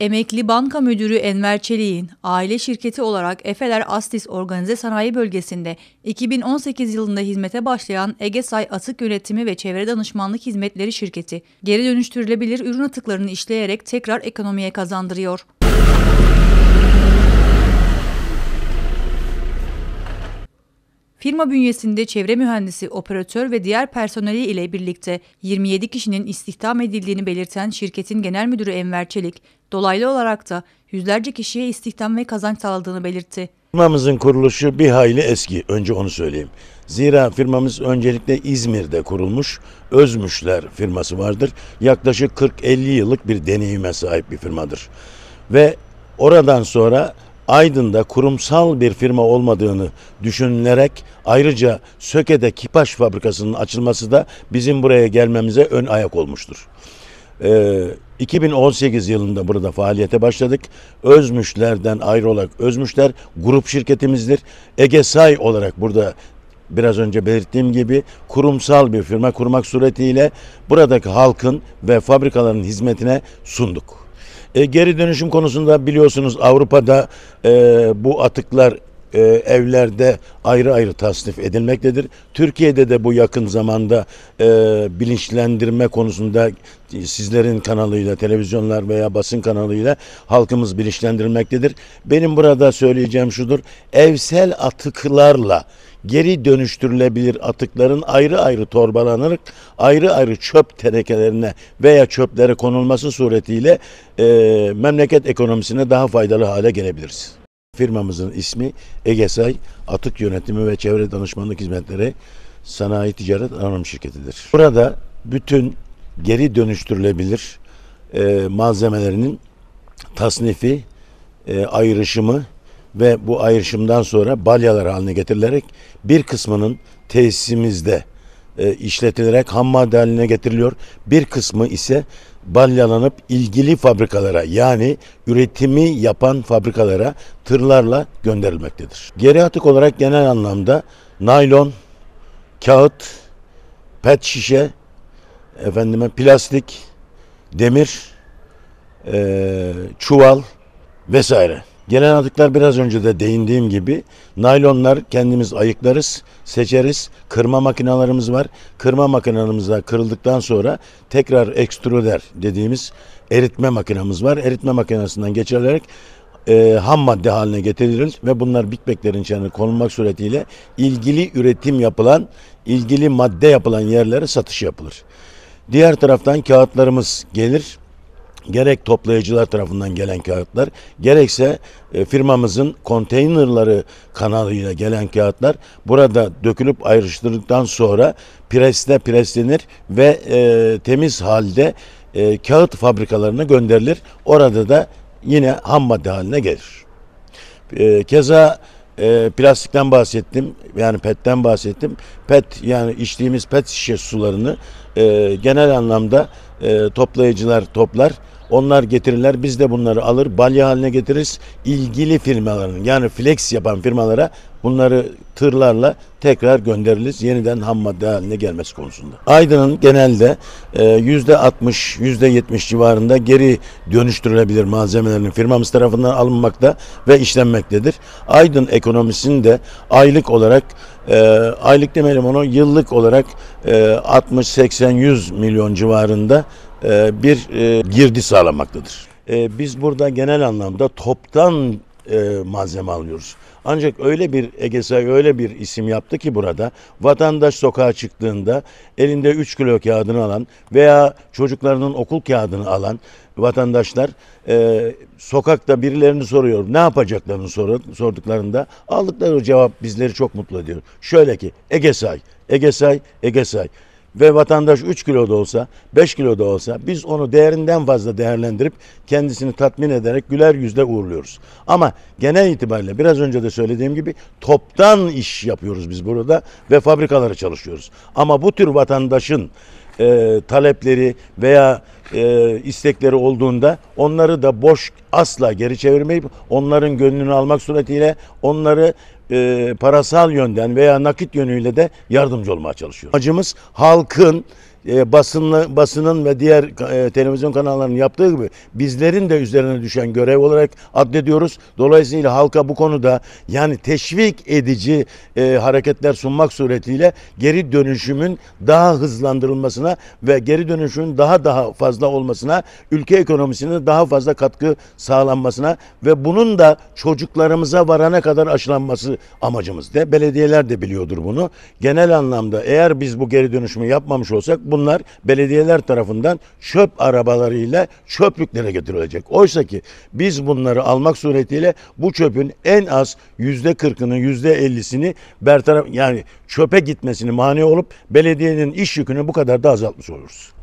Emekli banka müdürü Enver Çelik'in aile şirketi olarak Efeler Astis Organize Sanayi Bölgesi'nde 2018 yılında hizmete başlayan Egesay Atık Yönetimi ve Çevre Danışmanlık Hizmetleri Şirketi geri dönüştürülebilir ürün atıklarını işleyerek tekrar ekonomiye kazandırıyor. Firma bünyesinde çevre mühendisi, operatör ve diğer personeli ile birlikte 27 kişinin istihdam edildiğini belirten şirketin genel müdürü Enver Çelik, dolaylı olarak da yüzlerce kişiye istihdam ve kazanç sağladığını belirtti. Firmamızın kuruluşu bir hayli eski, önce onu söyleyeyim. Zira firmamız öncelikle İzmir'de kurulmuş Özmüşler firması vardır. Yaklaşık 40-50 yıllık bir deneyime sahip bir firmadır. Ve oradan sonra Aydın'da kurumsal bir firma olmadığını düşünülerek ayrıca Söke'de Kipaş fabrikasının açılması da bizim buraya gelmemize ön ayak olmuştur. Ee, 2018 yılında burada faaliyete başladık. Özmüşler'den ayrı olarak Özmüşler grup şirketimizdir. Egesay olarak burada biraz önce belirttiğim gibi kurumsal bir firma kurmak suretiyle buradaki halkın ve fabrikaların hizmetine sunduk. E, geri dönüşüm konusunda biliyorsunuz Avrupa'da e, bu atıklar e, evlerde ayrı ayrı tasnif edilmektedir. Türkiye'de de bu yakın zamanda e, bilinçlendirme konusunda e, sizlerin kanalıyla, televizyonlar veya basın kanalıyla halkımız bilinçlendirmektedir. Benim burada söyleyeceğim şudur. Evsel atıklarla geri dönüştürülebilir atıkların ayrı ayrı torbalanarak ayrı ayrı çöp tenekelerine veya çöplere konulması suretiyle e, memleket ekonomisine daha faydalı hale gelebiliriz. Firmamızın ismi Egesay Atık Yönetimi ve Çevre Danışmanlık Hizmetleri Sanayi Ticaret Anonim Şirketi'dir. Burada bütün geri dönüştürülebilir e, malzemelerinin tasnifi, e, ayrışımı ve bu ayrışımdan sonra balyalar haline getirilerek bir kısmının tesisimizde e, işletilerek ham madde haline getiriliyor. Bir kısmı ise balyalanıp ilgili fabrikalara yani üretimi yapan fabrikalara tırlarla gönderilmektedir. Geri atık olarak genel anlamda naylon, kağıt, pet şişe, efendime plastik, demir, e, çuval vesaire. Gelen atıklar biraz önce de değindiğim gibi naylonlar kendimiz ayıklarız, seçeriz. Kırma makinalarımız var. Kırma makinalarımızda kırıldıktan sonra tekrar ekstruder dediğimiz eritme makinamız var. Eritme makinesinden geçirilerek e, ham madde haline getirilir ve bunlar bitmeklerin içine konulmak suretiyle ilgili üretim yapılan, ilgili madde yapılan yerlere satış yapılır. Diğer taraftan kağıtlarımız gelir gerek toplayıcılar tarafından gelen kağıtlar gerekse e, firmamızın konteynerları kanalıyla gelen kağıtlar burada dökülüp ayrıştırdıktan sonra presle preslenir ve e, temiz halde e, kağıt fabrikalarına gönderilir. Orada da yine ham madde haline gelir. E, keza e, plastikten bahsettim. Yani PET'ten bahsettim. PET yani içtiğimiz PET şişe sularını e, genel anlamda e, toplayıcılar toplar onlar getirirler. Biz de bunları alır. Balya haline getiririz. İlgili firmaların yani flex yapan firmalara bunları tırlarla tekrar göndeririz. Yeniden ham madde haline gelmesi konusunda. Aydın'ın genelde %60, e, %70 civarında geri dönüştürülebilir malzemelerin firmamız tarafından alınmakta ve işlenmektedir. Aydın ekonomisini de aylık olarak e, aylık demeyelim onu yıllık olarak 60, 80, 100 milyon civarında e, bir e, girdi sağlamaktadır. E, biz burada genel anlamda toptan e, malzeme alıyoruz. Ancak öyle bir EGSAY öyle bir isim yaptı ki burada vatandaş sokağa çıktığında elinde 3 kilo kağıdını alan veya çocuklarının okul kağıdını alan vatandaşlar e, sokakta birilerini soruyor. Ne yapacaklarını sor, sorduklarında aldıkları cevap bizleri çok mutlu ediyor. Şöyle ki EGSAY, EGSAY, EGSAY ve vatandaş 3 kilo da olsa 5 kilo da olsa biz onu değerinden fazla değerlendirip kendisini tatmin ederek güler yüzle uğurluyoruz. Ama genel itibariyle biraz önce de söylediğim gibi toptan iş yapıyoruz biz burada ve fabrikalara çalışıyoruz. Ama bu tür vatandaşın e, talepleri veya e, istekleri olduğunda onları da boş asla geri çevirmeyip onların gönlünü almak suretiyle onları e, parasal yönden veya nakit yönüyle de yardımcı olmaya çalışıyoruz. Amacımız halkın e, basınla, basının ve diğer e, televizyon kanallarının yaptığı gibi bizlerin de üzerine düşen görev olarak addediyoruz. Dolayısıyla halka bu konuda yani teşvik edici e, hareketler sunmak suretiyle geri dönüşümün daha hızlandırılmasına ve geri dönüşümün daha daha fazla olmasına, ülke ekonomisine daha fazla katkı sağlanmasına ve bunun da çocuklarımıza varana kadar aşılanması amacımız. De belediyeler de biliyordur bunu. Genel anlamda eğer biz bu geri dönüşümü yapmamış olsak bu bunlar belediyeler tarafından çöp arabalarıyla çöplüklere getirilecek. Oysa ki biz bunları almak suretiyle bu çöpün en az yüzde kırkını yüzde ellisini bertaraf yani çöpe gitmesini mani olup belediyenin iş yükünü bu kadar da azaltmış oluruz.